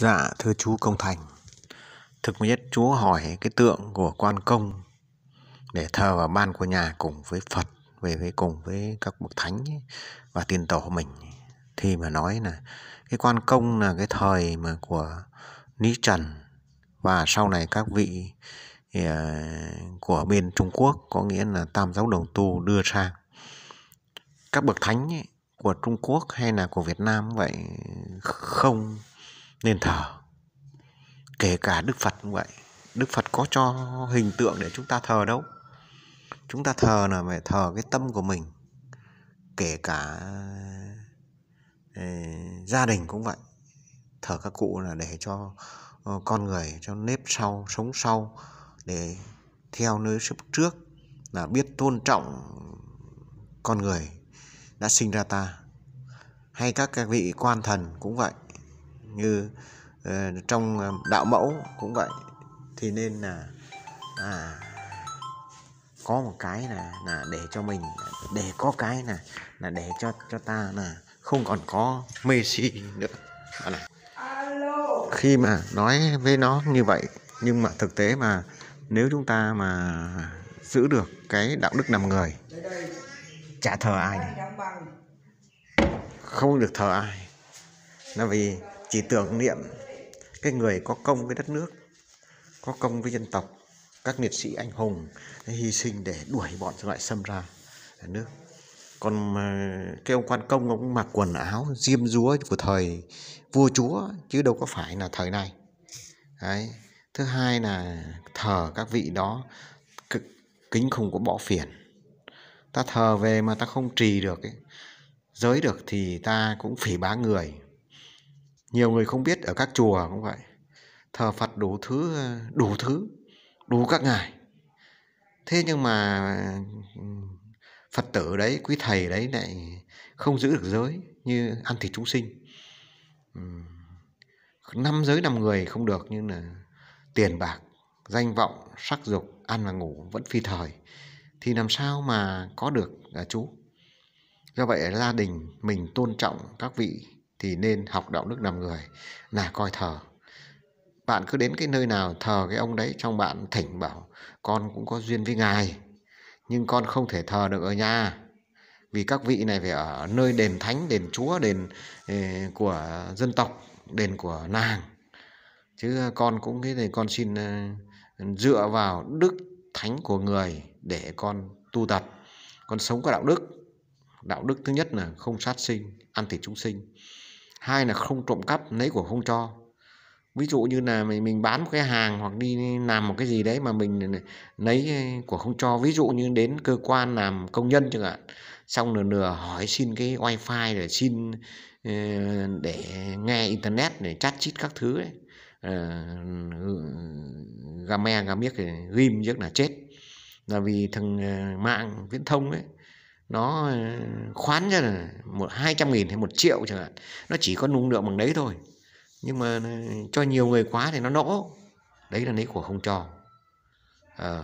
Dạ thưa chú Công Thành Thực nhất chú hỏi cái tượng của quan công Để thờ vào ban của nhà cùng với Phật Về với cùng với các bậc thánh ấy, và tiền tổ mình Thì mà nói là cái quan công là cái thời mà của Lý Trần Và sau này các vị thì, ờ, uh, của bên Trung Quốc Có nghĩa là tam giáo đồng tu đưa sang Các bậc thánh ấy, của Trung Quốc hay là của Việt Nam vậy không nên thờ kể cả đức phật cũng vậy đức phật có cho hình tượng để chúng ta thờ đâu chúng ta thờ là phải thờ cái tâm của mình kể cả ờ, gia đình cũng vậy thờ các cụ là để cho ờ, con người cho nếp sau sống sau để theo nơi sắp trước là biết tôn trọng con người đã sinh ra ta hay các vị quan thần cũng vậy như ờ, trong ờ, đạo mẫu cũng vậy thì nên là à, có một cái là là để cho mình để có cái là là để cho cho ta là không còn có Messi nữa à, này. khi mà nói với nó như vậy nhưng mà thực tế mà nếu chúng ta mà giữ được cái đạo đức nằm người chả thờ ai này. không được thờ ai là vì chỉ tưởng niệm cái người có công với đất nước có công với dân tộc các liệt sĩ anh hùng hy sinh để đuổi bọn loại xâm ra nước còn ờ, cái ông quan công ông mặc quần áo diêm dúa của thời vua chúa chứ đâu có phải là thời này Đấy. thứ hai là thờ các vị đó cực kính không có bỏ phiền ta thờ về mà ta không trì được ấy, giới được thì ta cũng phỉ báng người nhiều người không biết ở các chùa cũng vậy thờ phật đủ thứ ờ, đủ thứ đủ các ngài thế nhưng mà ừ, phật tử đấy quý thầy đấy lại không giữ được giới như ăn thịt chúng sinh ừ, năm giới năm người không được nhưng là tiền bạc danh vọng sắc dục ăn và ngủ vẫn phi thời thì làm sao mà có được à, chú do vậy gia đình mình tôn trọng các vị thì nên học đạo đức làm người là coi thờ bạn cứ đến cái nơi nào thờ cái ông đấy trong bạn thỉnh bảo con cũng có duyên với ngài nhưng con không thể thờ được ở nhà vì các vị này phải ở nơi đền thánh đền chúa đền ờ, của dân tộc đền của nàng chứ con cũng thế thì con xin ờ, dựa vào đức thánh của người để con tu tập con sống có đạo đức đạo đức thứ nhất là không sát sinh ăn thịt chúng sinh hai là không trộm cắp lấy của không cho ví dụ như là mình mình bán một cái hàng hoặc đi làm một cái gì đấy mà mình lấy của không cho ví dụ như đến cơ quan làm công nhân chẳng hạn xong nửa nửa hỏi xin cái wifi để xin ờ, để nghe internet để chat chít các thứ đấy uh, ờ, ừ, gà me gà miếc ghim chắc là chết là vì thằng ờ, mạng viễn thông ấy nó ờ, khoán ra là một hai trăm nghìn hay một triệu chẳng hạn nó chỉ có nung lượng bằng đấy thôi nhưng mà ờ, cho nhiều người quá thì nó nỗ đấy là lấy của không cho à,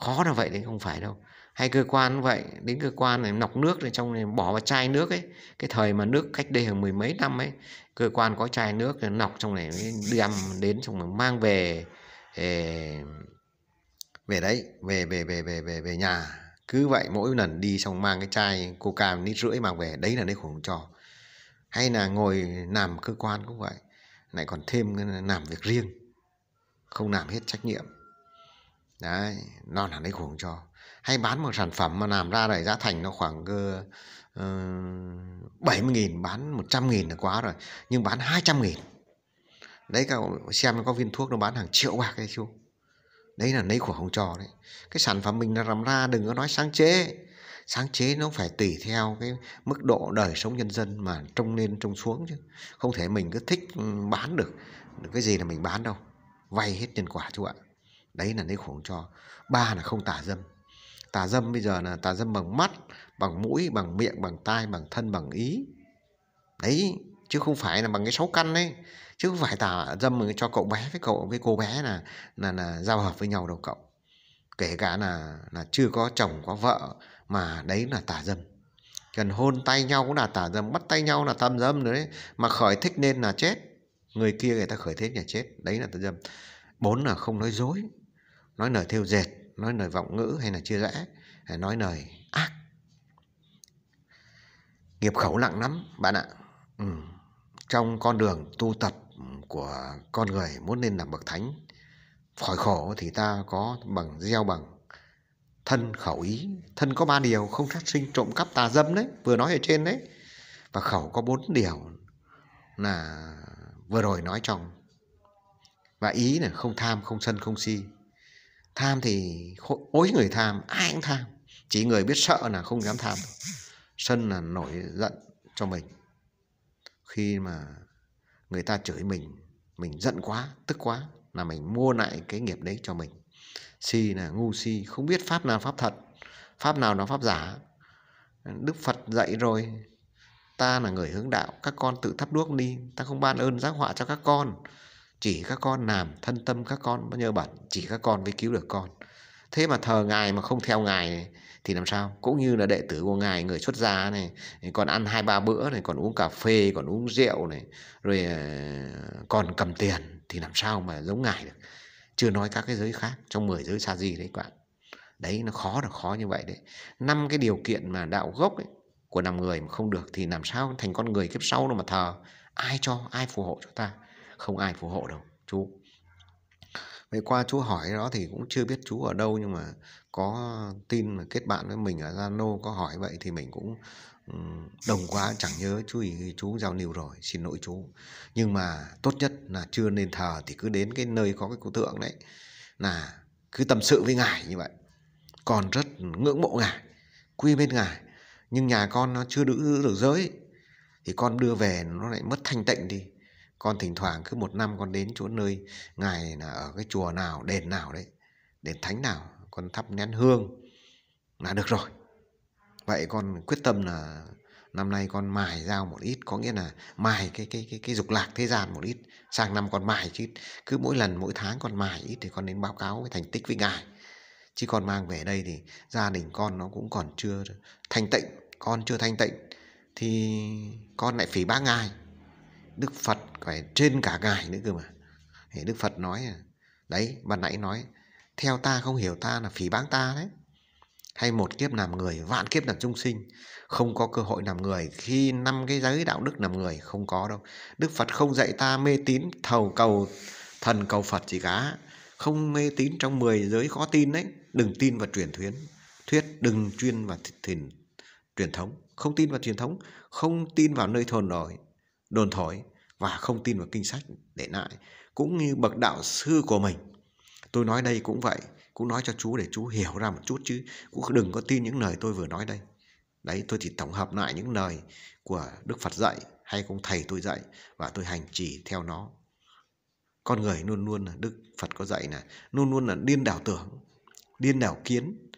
khó là vậy đấy không phải đâu hay cơ quan vậy đến cơ quan này lọc nước này trong này bỏ vào chai nước ấy cái thời mà nước cách đây hàng mười mấy năm ấy cơ quan có chai nước này lọc trong này đem đến trong rồi mang về về, về đấy về về về về về về nhà cứ vậy mỗi lần đi xong mang cái chai coca nít rưỡi mang về đấy là đấy khủng trò hay là ngồi làm cơ quan cũng vậy lại còn thêm làm việc riêng không làm hết trách nhiệm đấy nó là đấy khủng trò hay bán một sản phẩm mà làm ra rồi giá thành nó khoảng ờ, bảy mươi nghìn bán một trăm nghìn là quá rồi nhưng bán hai trăm nghìn đấy các bạn xem có viên thuốc nó bán hàng triệu bạc hay chưa đấy là nấy của học trò đấy cái sản phẩm mình làm ra đừng có nói sáng chế sáng chế nó phải tùy theo cái mức độ đời sống nhân dân mà trông lên trông xuống chứ không thể mình cứ thích ừ, bán được, được cái gì là mình bán đâu vay hết nhân quả chú ạ đấy là nấy khổ cho ba là không tà dâm tà dâm bây giờ là tà dâm bằng mắt bằng mũi bằng miệng bằng tai bằng thân bằng ý đấy chứ không phải là bằng cái sáu căn ấy chứ không phải tả dâm cho cậu bé với cậu với cô bé là là là giao hợp với nhau đâu cậu kể cả là là chưa có chồng có vợ mà đấy là tà dâm cần hôn tay nhau cũng là tà dâm bắt tay nhau là tam dâm nữa đấy mà khởi thích nên là chết người kia người ta khởi thích là chết đấy là tà dâm bốn là không nói dối nói lời thêu dệt nói lời vọng ngữ hay là chia rẽ hay nói lời ác nghiệp khẩu nặng lắm bạn ạ ừ trong con đường tu tập của con người muốn lên làm bậc thánh khỏi khổ thì ta có bằng gieo bằng thân khẩu ý thân có ba điều không sát sinh trộm cắp tà dâm đấy vừa nói ở trên đấy và khẩu có bốn điều là vừa rồi nói trong và ý là không tham không sân không si tham thì ối người tham ai cũng tham chỉ người biết sợ là không dám tham sân là nổi giận cho mình khi mà người ta chửi mình mình giận quá tức quá là mình mua lại cái nghiệp đấy cho mình si là ngu si không biết pháp nào pháp thật pháp nào nó pháp giả đức phật dạy rồi ta là người hướng đạo các con tự thắp đuốc đi ta không ban ơn giác họa cho các con chỉ các con làm thân tâm các con bao nhiêu bẩn chỉ các con mới cứu được con thế mà thờ ngài mà không theo ngài này, thì làm sao cũng như là đệ tử của ngài người xuất gia này còn ăn hai ba bữa này còn uống cà phê còn uống rượu này rồi ờ, còn cầm tiền thì làm sao mà giống ngài được chưa nói các cái giới khác trong 10 giới sa di đấy các bạn đấy nó khó là khó như vậy đấy năm cái điều kiện mà đạo gốc ấy, của năm người mà không được thì làm sao thành con người kiếp sau đâu mà thờ ai cho ai phù hộ cho ta không ai phù hộ đâu chú Vậy qua chú hỏi đó thì cũng chưa biết chú ở đâu nhưng mà có tin mà kết bạn với mình ở Zalo có hỏi vậy thì mình cũng đồng quá chẳng nhớ chú ý chú giao lưu rồi xin lỗi chú nhưng mà tốt nhất là chưa nên thờ thì cứ đến cái nơi có cái cụ tượng đấy là cứ tâm sự với ngài như vậy còn rất ngưỡng mộ ngài quy bên ngài nhưng nhà con nó chưa đủ được giới thì con đưa về nó lại mất thanh tịnh đi con thỉnh thoảng cứ một năm con đến chỗ nơi ngài là ở cái chùa nào đền nào đấy đền thánh nào con thắp nén hương là được rồi vậy con quyết tâm là năm nay con mài ra một ít có nghĩa là mài cái cái cái cái dục lạc thế gian một ít sang năm con mài chứ cứ mỗi lần mỗi tháng con mài ít thì con đến báo cáo cái thành tích với ngài chứ con mang về đây thì gia đình con nó cũng còn chưa thanh tịnh con chưa thanh tịnh thì con lại phỉ bác ngài đức phật phải trên cả ngài nữa cơ mà đức phật nói à, đấy ban nãy nói theo ta không hiểu ta là phỉ báng ta đấy hay một kiếp làm người vạn kiếp làm trung sinh không có cơ hội làm người khi năm cái giới đạo đức làm người không có đâu đức phật không dạy ta mê tín thầu cầu thần cầu phật chỉ cả không mê tín trong 10 giới khó tin đấy đừng tin vào truyền thuyết thuyết đừng chuyên vào thìn truyền thống không tin vào truyền thống không tin vào nơi thồn rồi đồn thổi và không tin vào kinh sách để lại cũng như bậc đạo sư của mình tôi nói đây cũng vậy cũng nói cho chú để chú hiểu ra một chút chứ cũng đừng có tin những lời tôi vừa nói đây đấy tôi chỉ tổng hợp lại những lời của đức phật dạy hay cũng thầy tôi dạy và tôi hành trì theo nó con người luôn luôn là đức phật có dạy là luôn luôn là điên đảo tưởng điên đảo kiến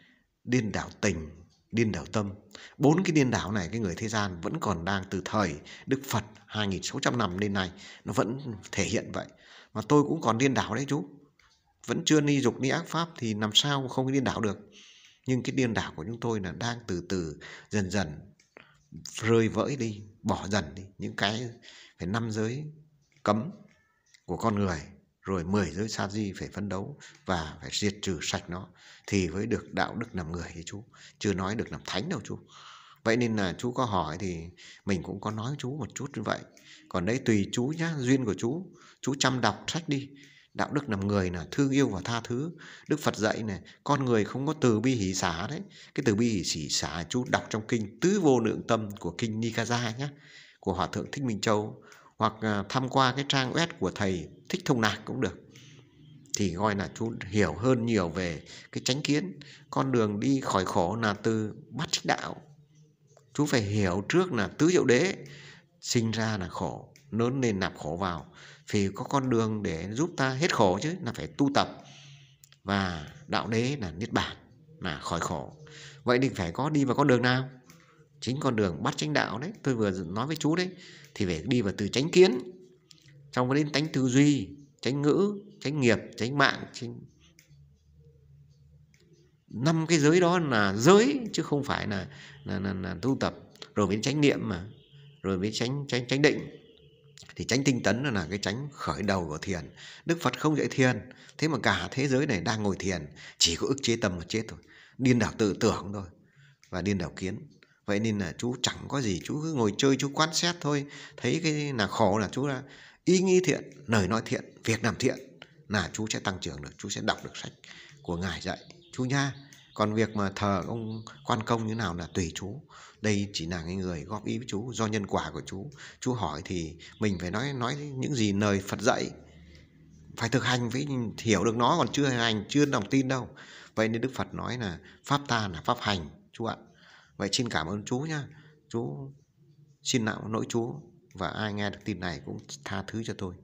điên đảo tình điên đảo tâm. Bốn cái điên đảo này cái người thế gian vẫn còn đang từ thời Đức Phật 2600 năm đến nay nó vẫn thể hiện vậy. Mà tôi cũng còn điên đảo đấy chú. Vẫn chưa ni dục ni ác pháp thì làm sao không điên đảo được. Nhưng cái điên đảo của chúng tôi là đang từ từ dần dần rơi vỡ đi, bỏ dần đi những cái về năm giới cấm của con người rồi 10 giới sa di phải phấn đấu và phải diệt trừ sạch nó thì mới được đạo đức làm người thì chú chưa nói được làm thánh đâu chú vậy nên là chú có hỏi thì mình cũng có nói chú một chút như vậy còn đấy tùy chú nhá duyên của chú chú chăm đọc sách đi đạo đức làm người là thương yêu và tha thứ đức phật dạy này con người không có từ bi hỷ xả đấy cái từ bi hỷ xả chú đọc trong kinh tứ vô lượng tâm của kinh nikaya nhá của hòa thượng thích minh châu hoặc ờ, tham qua cái trang web của thầy thích thông lạc cũng được thì gọi là chú hiểu hơn nhiều về cái chánh kiến con đường đi khỏi khổ là từ bắt chánh đạo chú phải hiểu trước là tứ diệu đế sinh ra là khổ lớn lên nạp khổ vào thì có con đường để giúp ta hết khổ chứ là phải tu tập và đạo đế là niết bàn là khỏi khổ vậy thì phải có đi vào con đường nào chính con đường bắt chánh đạo đấy tôi vừa nói với chú đấy thì phải đi vào từ chánh kiến xong đến tánh tư duy chánh ngữ chánh nghiệp chánh mạng chánh năm cái giới đó là giới chứ không phải là là, là, là tu tập rồi mới tránh niệm mà rồi mới tránh tránh tránh định thì tránh tinh tấn là cái tránh khởi đầu của thiền đức phật không dạy thiền thế mà cả thế giới này đang ngồi thiền chỉ có ức chế tâm mà chết thôi điên đảo tự tưởng thôi và điên đảo kiến vậy nên là chú chẳng có gì chú cứ ngồi chơi chú quan sát thôi thấy cái là khổ là chú là ý nghĩ thiện lời nói thiện việc làm thiện là chú sẽ tăng trưởng được chú sẽ đọc được sách của ngài dạy chú nha còn việc mà thờ ông quan công như nào là tùy chú đây chỉ là cái người góp ý với chú do nhân quả của chú chú hỏi thì mình phải nói nói những gì lời phật dạy phải thực hành với hiểu được nó còn chưa hành chưa lòng tin đâu vậy nên đức phật nói là pháp ta là pháp hành chú ạ Vậy xin cảm ơn chú nha. Chú xin nạo nỗi chú và ai nghe được tin này cũng tha thứ cho tôi.